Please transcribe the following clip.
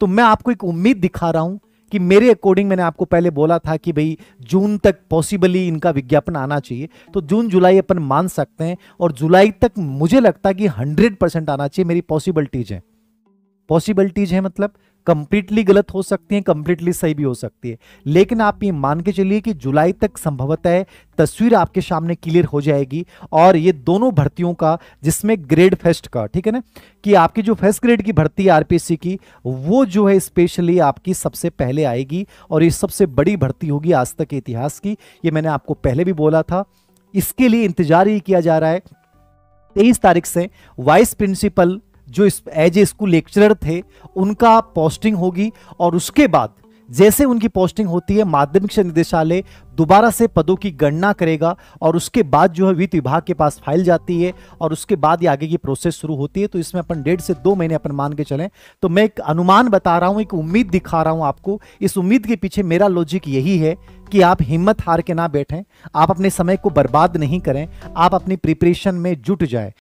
तो मैं आपको एक उम्मीद दिखा रहा हूं कि मेरे अकॉर्डिंग मैंने आपको पहले बोला था कि भाई जून तक पॉसिबली इनका विज्ञापन आना चाहिए तो जून जुलाई अपन मान सकते हैं और जुलाई तक मुझे लगता है कि हंड्रेड परसेंट आना चाहिए मेरी पॉसिबिलिटीज हैं पॉसिबिलिटीज है मतलब कंप्लीटली गलत हो सकती है कंप्लीटली सही भी हो सकती है लेकिन आप ये मान के चलिए कि जुलाई तक संभवतः तस्वीर आपके सामने क्लियर हो जाएगी और ये दोनों भर्तियों का जिसमें ग्रेड फर्स्ट का ठीक है ना कि आपकी जो फर्स्ट ग्रेड की भर्ती आरपीसी की वो जो है स्पेशली आपकी सबसे पहले आएगी और ये सबसे बड़ी भर्ती होगी आज तक इतिहास की ये मैंने आपको पहले भी बोला था इसके लिए इंतजार ही किया जा रहा है तेईस तारीख से वाइस प्रिंसिपल जो एज ए स्कूल लेक्चरर थे उनका पोस्टिंग होगी और उसके बाद जैसे उनकी पोस्टिंग होती है माध्यमिक शिक्षा निदेशालय दोबारा से पदों की गणना करेगा और उसके बाद जो है वित्त विभाग के पास फाइल जाती है और उसके बाद ये आगे की प्रोसेस शुरू होती है तो इसमें अपन डेढ़ से दो महीने अपन मान के चलें तो मैं एक अनुमान बता रहा हूँ एक उम्मीद दिखा रहा हूँ आपको इस उम्मीद के पीछे मेरा लॉजिक यही है कि आप हिम्मत हार के ना बैठें आप अपने समय को बर्बाद नहीं करें आप अपनी प्रिपरेशन में जुट जाए